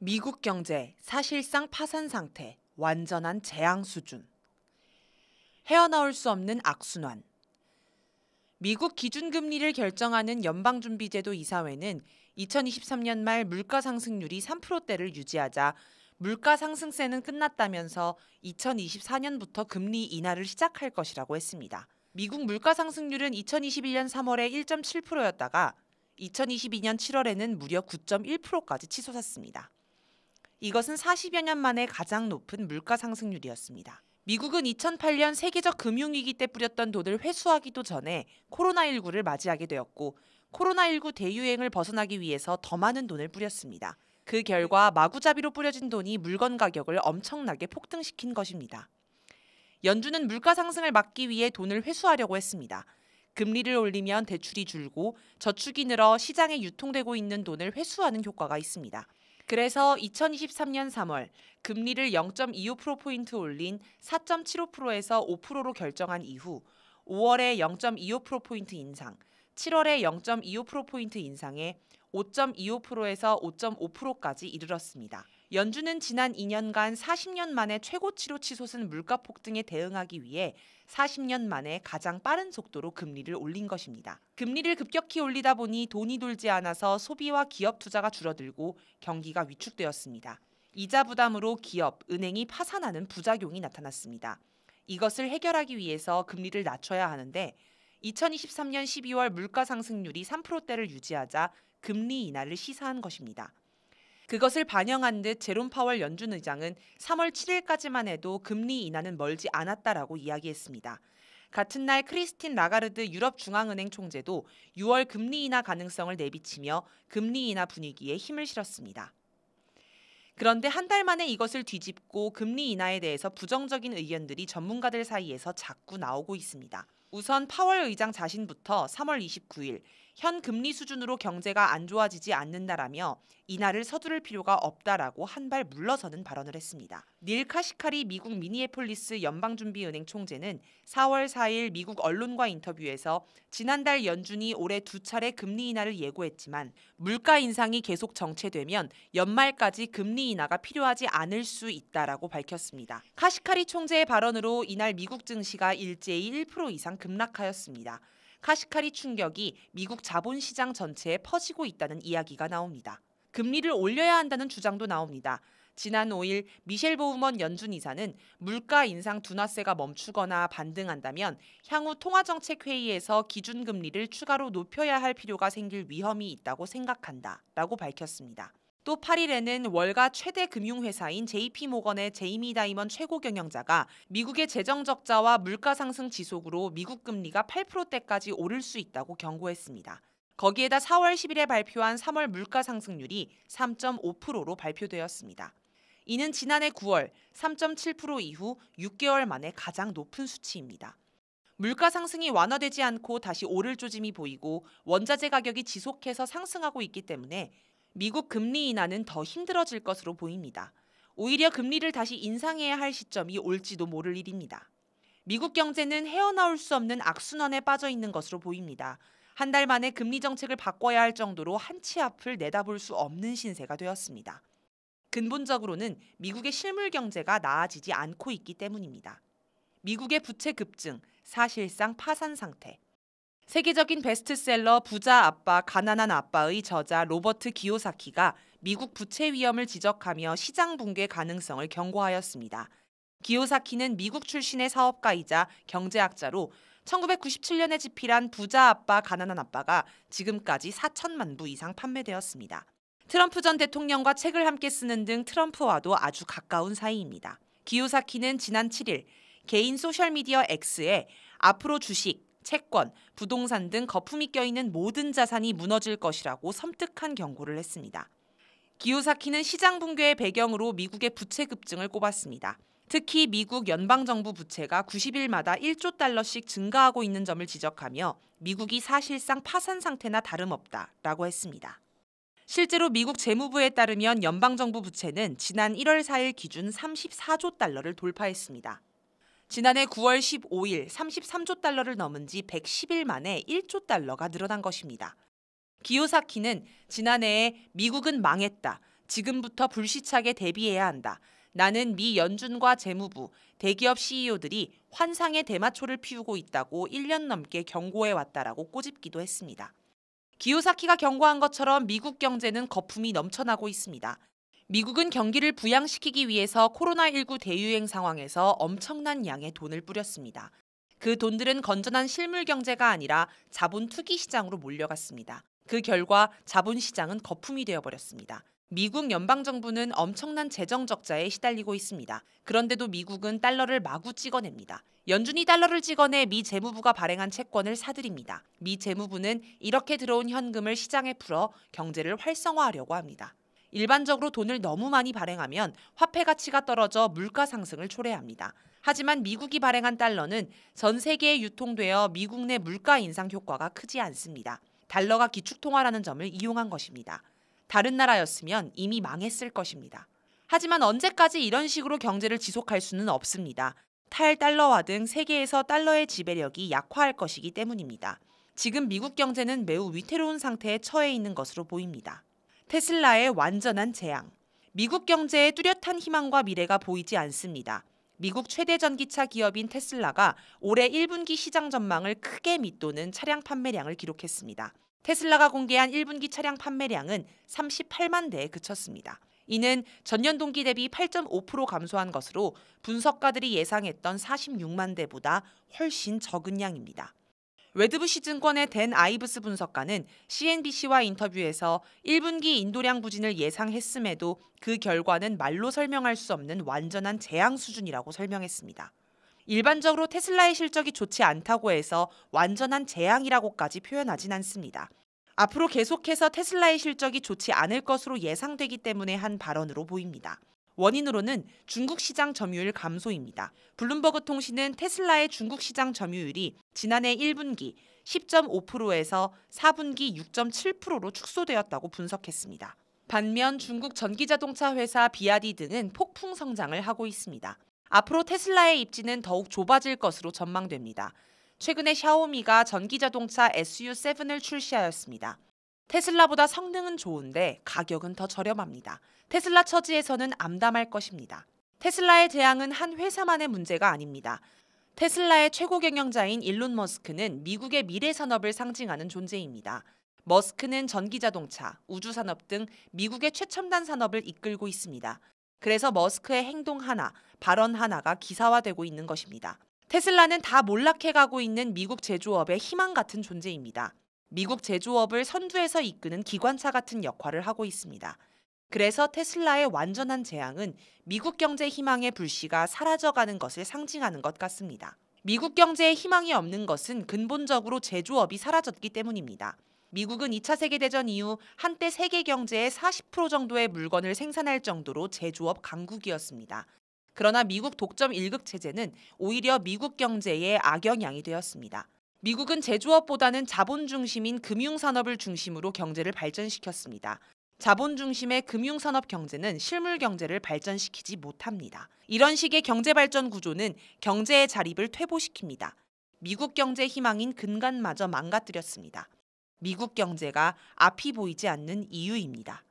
미국 경제 사실상 파산 상태, 완전한 재앙 수준. 헤어나올 수 없는 악순환. 미국 기준금리를 결정하는 연방준비제도 이사회는 2023년 말 물가 상승률이 3%대를 유지하자 물가 상승세는 끝났다면서 2024년부터 금리 인하를 시작할 것이라고 했습니다. 미국 물가 상승률은 2021년 3월에 1.7%였다가 2022년 7월에는 무려 9.1%까지 치솟았습니다. 이것은 40여 년 만에 가장 높은 물가 상승률이었습니다. 미국은 2008년 세계적 금융위기 때 뿌렸던 돈을 회수하기도 전에 코로나19를 맞이하게 되었고 코로나19 대유행을 벗어나기 위해서 더 많은 돈을 뿌렸습니다. 그 결과 마구잡이로 뿌려진 돈이 물건 가격을 엄청나게 폭등시킨 것입니다. 연준은 물가 상승을 막기 위해 돈을 회수하려고 했습니다. 금리를 올리면 대출이 줄고 저축이 늘어 시장에 유통되고 있는 돈을 회수하는 효과가 있습니다. 그래서 2023년 3월 금리를 0.25%포인트 올린 4.75%에서 5%로 결정한 이후 5월에 0.25%포인트 인상, 7월에 0.25%포인트 인상에 5.25%에서 5.5%까지 이르렀습니다. 연준은 지난 2년간 40년 만에 최고치로 치솟은 물가 폭등에 대응하기 위해 40년 만에 가장 빠른 속도로 금리를 올린 것입니다. 금리를 급격히 올리다 보니 돈이 돌지 않아서 소비와 기업 투자가 줄어들고 경기가 위축되었습니다. 이자 부담으로 기업, 은행이 파산하는 부작용이 나타났습니다. 이것을 해결하기 위해서 금리를 낮춰야 하는데 2023년 12월 물가 상승률이 3%대를 유지하자 금리 인하를 시사한 것입니다. 그것을 반영한 듯 제롬 파월 연준 의장은 3월 7일까지만 해도 금리 인하는 멀지 않았다라고 이야기했습니다. 같은 날 크리스틴 라가르드 유럽 중앙은행 총재도 6월 금리 인하 가능성을 내비치며 금리 인하 분위기에 힘을 실었습니다. 그런데 한 달 만에 이것을 뒤집고 금리 인하에 대해서 부정적인 의견들이 전문가들 사이에서 자꾸 나오고 있습니다. 우선 파월 의장 자신부터 3월 29일 현 금리 수준으로 경제가 안 좋아지지 않는다라며 이날을 서두를 필요가 없다라고 한 발 물러서는 발언을 했습니다. 닐 카시카리 미국 미니애폴리스 연방준비은행 총재는 4월 4일 미국 언론과 인터뷰에서 지난달 연준이 올해 두 차례 금리 인하를 예고했지만 물가 인상이 계속 정체되면 연말까지 금리 인하가 필요하지 않을 수 있다라고 밝혔습니다. 카시카리 총재의 발언으로 이날 미국 증시가 일제히 1% 이상 급락하였습니다. 카시카리 충격이 미국 자본시장 전체에 퍼지고 있다는 이야기가 나옵니다. 금리를 올려야 한다는 주장도 나옵니다. 지난 5일 미셸 보우먼 연준 이사는 물가 인상 둔화세가 멈추거나 반등한다면 향후 통화정책회의에서 기준금리를 추가로 높여야 할 필요가 생길 위험이 있다고 생각한다 라고 밝혔습니다. 또 8일에는 월가 최대 금융회사인 JP모건의 제이미 다이먼 최고 경영자가 미국의 재정 적자와 물가 상승 지속으로 미국 금리가 8%대까지 오를 수 있다고 경고했습니다. 거기에다 4월 10일에 발표한 3월 물가 상승률이 3.5%로 발표되었습니다. 이는 지난해 9월 3.7% 이후 6개월 만에 가장 높은 수치입니다. 물가 상승이 완화되지 않고 다시 오를 조짐이 보이고 원자재 가격이 지속해서 상승하고 있기 때문에 미국 금리 인하는 더 힘들어질 것으로 보입니다. 오히려 금리를 다시 인상해야 할 시점이 올지도 모를 일입니다. 미국 경제는 헤어나올 수 없는 악순환에 빠져 있는 것으로 보입니다. 한 달 만에 금리 정책을 바꿔야 할 정도로 한치 앞을 내다볼 수 없는 신세가 되었습니다. 근본적으로는 미국의 실물 경제가 나아지지 않고 있기 때문입니다. 미국의 부채 급증, 사실상 파산 상태, 세계적인 베스트셀러 부자 아빠, 가난한 아빠의 저자 로버트 기요사키가 미국 부채 위험을 지적하며 시장 붕괴 가능성을 경고하였습니다. 기요사키는 미국 출신의 사업가이자 경제학자로 1997년에 집필한 부자 아빠, 가난한 아빠가 지금까지 4천만 부 이상 판매되었습니다. 트럼프 전 대통령과 책을 함께 쓰는 등 트럼프와도 아주 가까운 사이입니다. 기요사키는 지난 7일 개인 소셜미디어 X에 앞으로 주식, 채권, 부동산 등 거품이 껴있는 모든 자산이 무너질 것이라고 섬뜩한 경고를 했습니다. 기요사키는 시장 붕괴의 배경으로 미국의 부채 급증을 꼽았습니다. 특히 미국 연방정부 부채가 90일마다 1조 달러씩 증가하고 있는 점을 지적하며 미국이 사실상 파산 상태나 다름없다라고 했습니다. 실제로 미국 재무부에 따르면 연방정부 부채는 지난 1월 4일 기준 34조 달러를 돌파했습니다. 지난해 9월 15일 33조 달러를 넘은 지 110일 만에 1조 달러가 늘어난 것입니다. 기요사키는 지난해에 미국은 망했다. 지금부터 불시착에 대비해야 한다. 나는 미 연준과 재무부, 대기업 CEO들이 환상의 대마초를 피우고 있다고 1년 넘게 경고해 왔다라고 꼬집기도 했습니다. 기요사키가 경고한 것처럼 미국 경제는 거품이 넘쳐나고 있습니다. 미국은 경기를 부양시키기 위해서 코로나19 대유행 상황에서 엄청난 양의 돈을 뿌렸습니다. 그 돈들은 건전한 실물 경제가 아니라 자본 투기 시장으로 몰려갔습니다. 그 결과 자본 시장은 거품이 되어버렸습니다. 미국 연방정부는 엄청난 재정 적자에 시달리고 있습니다. 그런데도 미국은 달러를 마구 찍어냅니다. 연준이 달러를 찍어내 미 재무부가 발행한 채권을 사들입니다. 미 재무부는 이렇게 들어온 현금을 시장에 풀어 경제를 활성화하려고 합니다. 일반적으로 돈을 너무 많이 발행하면 화폐 가치가 떨어져 물가 상승을 초래합니다. 하지만 미국이 발행한 달러는 전 세계에 유통되어 미국 내 물가 인상 효과가 크지 않습니다. 달러가 기축통화라는 점을 이용한 것입니다. 다른 나라였으면 이미 망했을 것입니다. 하지만 언제까지 이런 식으로 경제를 지속할 수는 없습니다. 탈달러화 등 세계에서 달러의 지배력이 약화할 것이기 때문입니다. 지금 미국 경제는 매우 위태로운 상태에 처해 있는 것으로 보입니다. 테슬라의 완전한 재앙. 미국 경제에 뚜렷한 희망과 미래가 보이지 않습니다. 미국 최대 전기차 기업인 테슬라가 올해 1분기 시장 전망을 크게 밑도는 차량 판매량을 기록했습니다. 테슬라가 공개한 1분기 차량 판매량은 38만 대에 그쳤습니다. 이는 전년 동기 대비 8.5% 감소한 것으로 분석가들이 예상했던 46만 대보다 훨씬 적은 양입니다. 웨드브시즌권의댄 아이브스 분석가는 CNBC와 인터뷰에서 1분기 인도량 부진을 예상했음에도 그 결과는 말로 설명할 수 없는 완전한 재앙 수준이라고 설명했습니다. 일반적으로 테슬라의 실적이 좋지 않다고 해서 완전한 재앙이라고까지 표현하진 않습니다. 앞으로 계속해서 테슬라의 실적이 좋지 않을 것으로 예상되기 때문에 한 발언으로 보입니다. 원인으로는 중국 시장 점유율 감소입니다. 블룸버그 통신은 테슬라의 중국 시장 점유율이 지난해 1분기 10.5%에서 4분기 6.7%로 축소되었다고 분석했습니다. 반면 중국 전기자동차 회사 비아디 등은 폭풍 성장을 하고 있습니다. 앞으로 테슬라의 입지는 더욱 좁아질 것으로 전망됩니다. 최근에 샤오미가 전기자동차 SU7을 출시하였습니다. 테슬라보다 성능은 좋은데 가격은 더 저렴합니다. 테슬라 처지에서는 암담할 것입니다. 테슬라의 재앙은 한 회사만의 문제가 아닙니다. 테슬라의 최고 경영자인 일론 머스크는 미국의 미래 산업을 상징하는 존재입니다. 머스크는 전기 자동차, 우주 산업 등 미국의 최첨단 산업을 이끌고 있습니다. 그래서 머스크의 행동 하나, 발언 하나가 기사화되고 있는 것입니다. 테슬라는 다 몰락해가고 있는 미국 제조업의 희망 같은 존재입니다. 미국 제조업을 선두에서 이끄는 기관차 같은 역할을 하고 있습니다. 그래서 테슬라의 완전한 재앙은 미국 경제 희망의 불씨가 사라져가는 것을 상징하는 것 같습니다. 미국 경제에 희망이 없는 것은 근본적으로 제조업이 사라졌기 때문입니다. 미국은 2차 세계대전 이후 한때 세계 경제의 40% 정도의 물건을 생산할 정도로 제조업 강국이었습니다. 그러나 미국 독점 1급 체제는 오히려 미국 경제에 악영향이 되었습니다. 미국은 제조업보다는 자본 중심인 금융산업을 중심으로 경제를 발전시켰습니다. 자본 중심의 금융산업 경제는 실물 경제를 발전시키지 못합니다. 이런 식의 경제 발전 구조는 경제의 자립을 퇴보시킵니다. 미국 경제 희망인 근간마저 망가뜨렸습니다. 미국 경제가 앞이 보이지 않는 이유입니다.